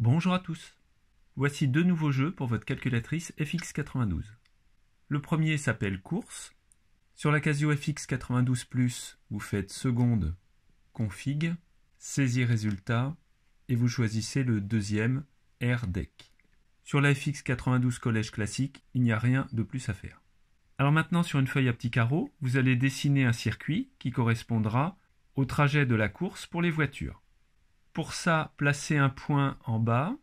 Bonjour à tous. Voici deux nouveaux jeux pour votre calculatrice FX92. Le premier s'appelle Course. Sur la Casio FX92+, vous faites seconde, config, saisie résultat et vous choisissez le deuxième rdec Sur la FX92 Collège classique, il n'y a rien de plus à faire. Alors maintenant sur une feuille à petits carreaux, vous allez dessiner un circuit qui correspondra au trajet de la course pour les voitures. Pour ça, placer un point en bas,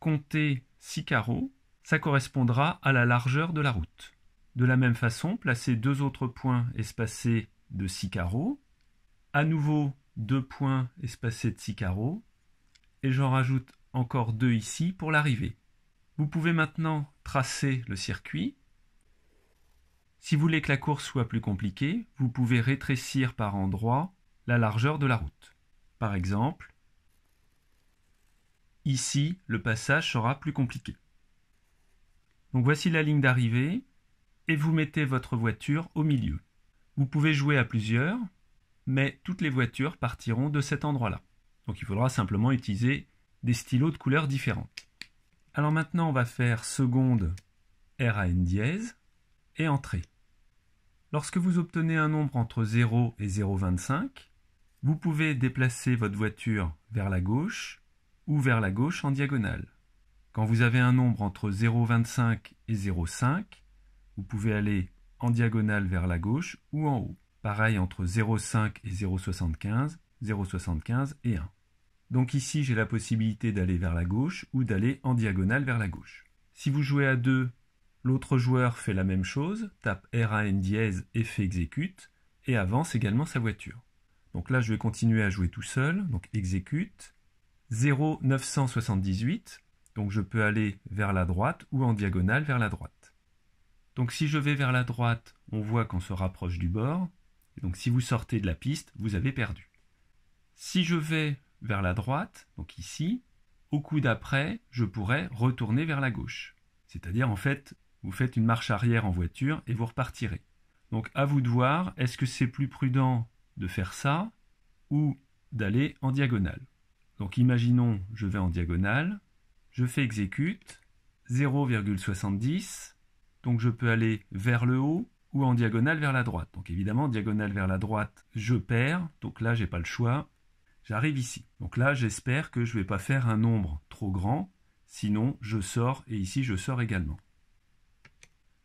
comptez 6 carreaux, ça correspondra à la largeur de la route. De la même façon, placer deux autres points espacés de 6 carreaux, à nouveau deux points espacés de 6 carreaux, et j'en rajoute encore deux ici pour l'arrivée. Vous pouvez maintenant tracer le circuit. Si vous voulez que la course soit plus compliquée, vous pouvez rétrécir par endroits la largeur de la route. Par exemple, Ici, le passage sera plus compliqué. Donc voici la ligne d'arrivée et vous mettez votre voiture au milieu. Vous pouvez jouer à plusieurs, mais toutes les voitures partiront de cet endroit-là. Donc il faudra simplement utiliser des stylos de couleurs différentes. Alors maintenant, on va faire seconde RAN dièse et entrée. Lorsque vous obtenez un nombre entre 0 et 0,25, vous pouvez déplacer votre voiture vers la gauche ou vers la gauche en diagonale. Quand vous avez un nombre entre 0,25 et 0,5, vous pouvez aller en diagonale vers la gauche ou en haut. Pareil entre 0,5 et 0,75, 0,75 et 1. Donc ici, j'ai la possibilité d'aller vers la gauche ou d'aller en diagonale vers la gauche. Si vous jouez à 2, l'autre joueur fait la même chose, tape RAN dièse et fait exécute, et avance également sa voiture. Donc là, je vais continuer à jouer tout seul, donc exécute, 0,978, donc je peux aller vers la droite ou en diagonale vers la droite. Donc si je vais vers la droite, on voit qu'on se rapproche du bord, donc si vous sortez de la piste, vous avez perdu. Si je vais vers la droite, donc ici, au coup d'après, je pourrais retourner vers la gauche. C'est-à-dire en fait, vous faites une marche arrière en voiture et vous repartirez. Donc à vous de voir, est-ce que c'est plus prudent de faire ça ou d'aller en diagonale donc imaginons, je vais en diagonale, je fais exécute, 0,70, donc je peux aller vers le haut ou en diagonale vers la droite. Donc évidemment, diagonale vers la droite, je perds, donc là, n'ai pas le choix, j'arrive ici. Donc là, j'espère que je ne vais pas faire un nombre trop grand, sinon je sors, et ici, je sors également.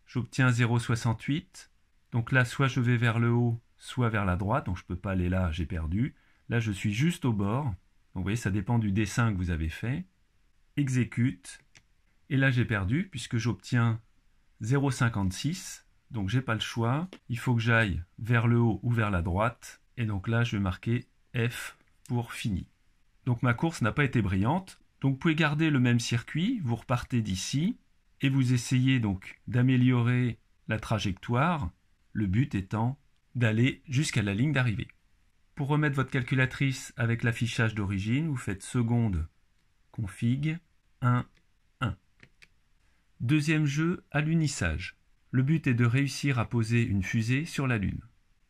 J'obtiens 0,68, donc là, soit je vais vers le haut, soit vers la droite, donc je ne peux pas aller là, j'ai perdu. Là, je suis juste au bord, vous voyez, ça dépend du dessin que vous avez fait. Exécute. Et là, j'ai perdu puisque j'obtiens 0,56. Donc, j'ai pas le choix. Il faut que j'aille vers le haut ou vers la droite. Et donc là, je vais marquer F pour fini. Donc, ma course n'a pas été brillante. Donc, vous pouvez garder le même circuit. Vous repartez d'ici et vous essayez donc d'améliorer la trajectoire. Le but étant d'aller jusqu'à la ligne d'arrivée. Pour remettre votre calculatrice avec l'affichage d'origine, vous faites seconde config 1 1. Deuxième jeu à l'unissage. Le but est de réussir à poser une fusée sur la Lune.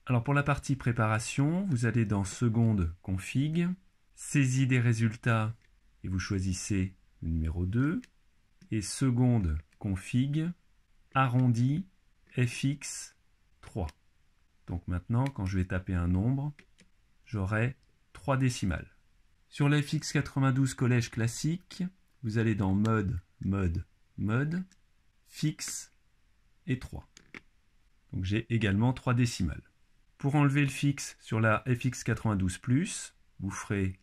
Alors pour la partie préparation, vous allez dans seconde config, saisie des résultats et vous choisissez le numéro 2 et seconde config arrondi fx 3. Donc maintenant quand je vais taper un nombre, j'aurai 3 décimales. Sur la FX92 collège classique, vous allez dans mode, mode, mode, fixe et 3. Donc j'ai également 3 décimales. Pour enlever le fixe sur la FX92+, vous ferez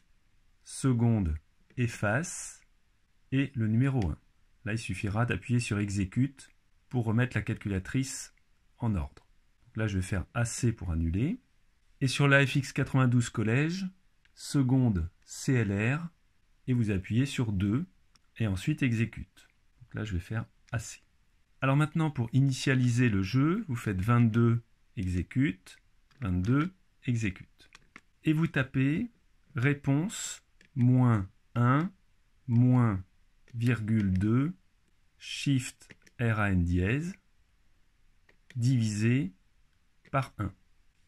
seconde, efface et le numéro 1. Là, il suffira d'appuyer sur exécute pour remettre la calculatrice en ordre. là, je vais faire AC pour annuler et sur l'AFX 92 collège, seconde CLR, et vous appuyez sur 2 et ensuite exécute. Donc là, je vais faire AC. Alors maintenant, pour initialiser le jeu, vous faites 22 exécute, 22 exécute. Et vous tapez réponse moins 1, moins virgule 2, shift RAN dièse, divisé par 1.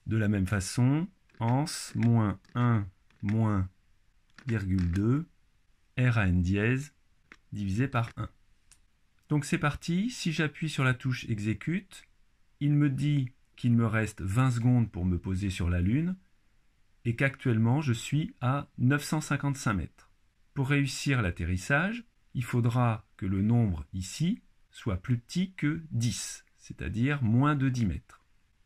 De la même façon, ans moins 1 moins 2 n dièse divisé par 1. Donc c'est parti, si j'appuie sur la touche exécute, il me dit qu'il me reste 20 secondes pour me poser sur la Lune et qu'actuellement je suis à 955 mètres. Pour réussir l'atterrissage, il faudra que le nombre ici soit plus petit que 10, c'est-à-dire moins de 10 mètres.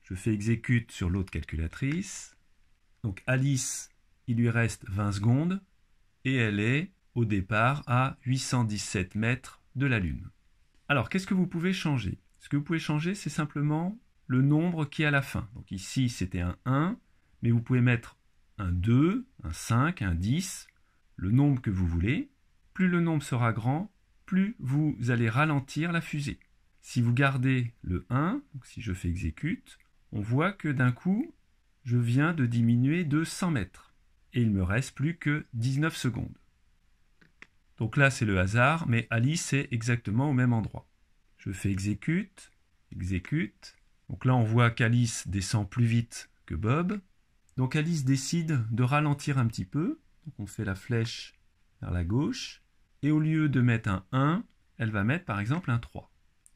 Je fais exécute sur l'autre calculatrice. Donc Alice, il lui reste 20 secondes et elle est au départ à 817 mètres de la Lune. Alors qu'est-ce que vous pouvez changer Ce que vous pouvez changer, c'est simplement le nombre qui est à la fin. Donc ici, c'était un 1, mais vous pouvez mettre un 2, un 5, un 10, le nombre que vous voulez. Plus le nombre sera grand, plus vous allez ralentir la fusée. Si vous gardez le 1, si je fais exécute, on voit que d'un coup, je viens de diminuer de 100 mètres. Et il me reste plus que 19 secondes. Donc là, c'est le hasard, mais Alice est exactement au même endroit. Je fais exécute, exécute. Donc là, on voit qu'Alice descend plus vite que Bob. Donc Alice décide de ralentir un petit peu. Donc on fait la flèche vers la gauche. Et au lieu de mettre un 1, elle va mettre par exemple un 3.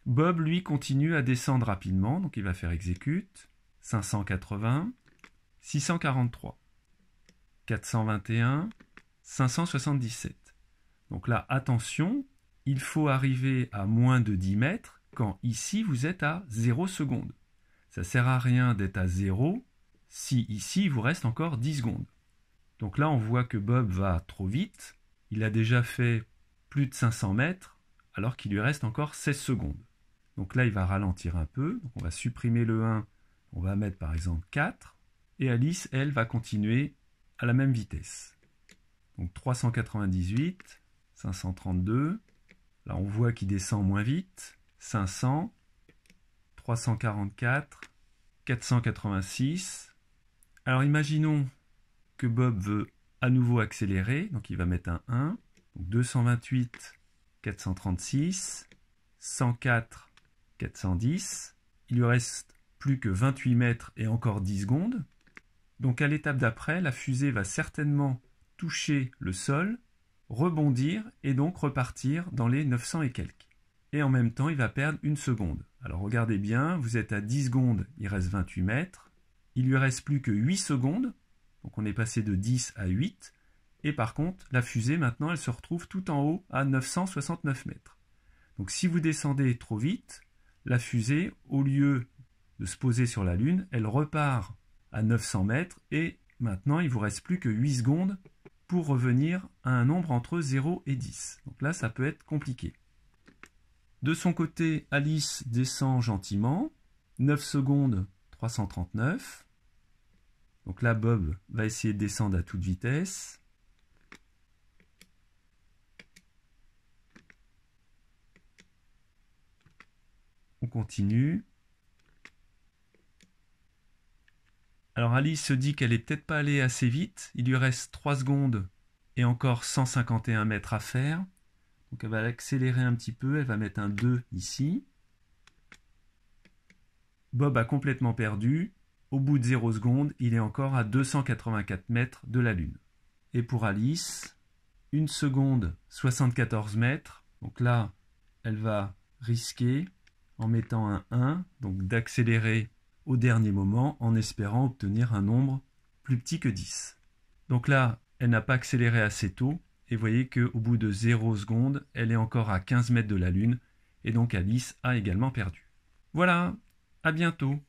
Bob, lui, continue à descendre rapidement. Donc il va faire exécute. 580, 643, 421, 577. Donc là, attention, il faut arriver à moins de 10 mètres quand ici vous êtes à 0 secondes. Ça ne sert à rien d'être à 0 si ici il vous reste encore 10 secondes. Donc là, on voit que Bob va trop vite. Il a déjà fait plus de 500 mètres alors qu'il lui reste encore 16 secondes. Donc là, il va ralentir un peu. on va supprimer le 1 on va mettre par exemple 4. Et Alice, elle, va continuer à la même vitesse. Donc 398, 532. Là, on voit qu'il descend moins vite. 500, 344, 486. Alors imaginons que Bob veut à nouveau accélérer, donc il va mettre un 1. Donc 228, 436, 104, 410. Il lui reste plus que 28 mètres et encore 10 secondes. Donc à l'étape d'après, la fusée va certainement toucher le sol, rebondir et donc repartir dans les 900 et quelques. Et en même temps, il va perdre une seconde. Alors regardez bien, vous êtes à 10 secondes, il reste 28 mètres. Il lui reste plus que 8 secondes, donc on est passé de 10 à 8. Et par contre, la fusée maintenant, elle se retrouve tout en haut à 969 mètres. Donc si vous descendez trop vite, la fusée, au lieu de se poser sur la Lune, elle repart à 900 mètres et maintenant il vous reste plus que 8 secondes pour revenir à un nombre entre 0 et 10. Donc là, ça peut être compliqué. De son côté, Alice descend gentiment, 9 secondes 339. Donc là, Bob va essayer de descendre à toute vitesse. On continue. Alors Alice se dit qu'elle est peut-être pas allée assez vite. Il lui reste 3 secondes et encore 151 mètres à faire. Donc elle va accélérer un petit peu. Elle va mettre un 2 ici. Bob a complètement perdu. Au bout de 0 secondes, il est encore à 284 mètres de la Lune. Et pour Alice, 1 seconde 74 mètres. Donc là, elle va risquer en mettant un 1, donc d'accélérer au dernier moment en espérant obtenir un nombre plus petit que 10. Donc là, elle n'a pas accéléré assez tôt et voyez qu'au bout de 0 secondes, elle est encore à 15 mètres de la Lune et donc Alice a également perdu. Voilà, à bientôt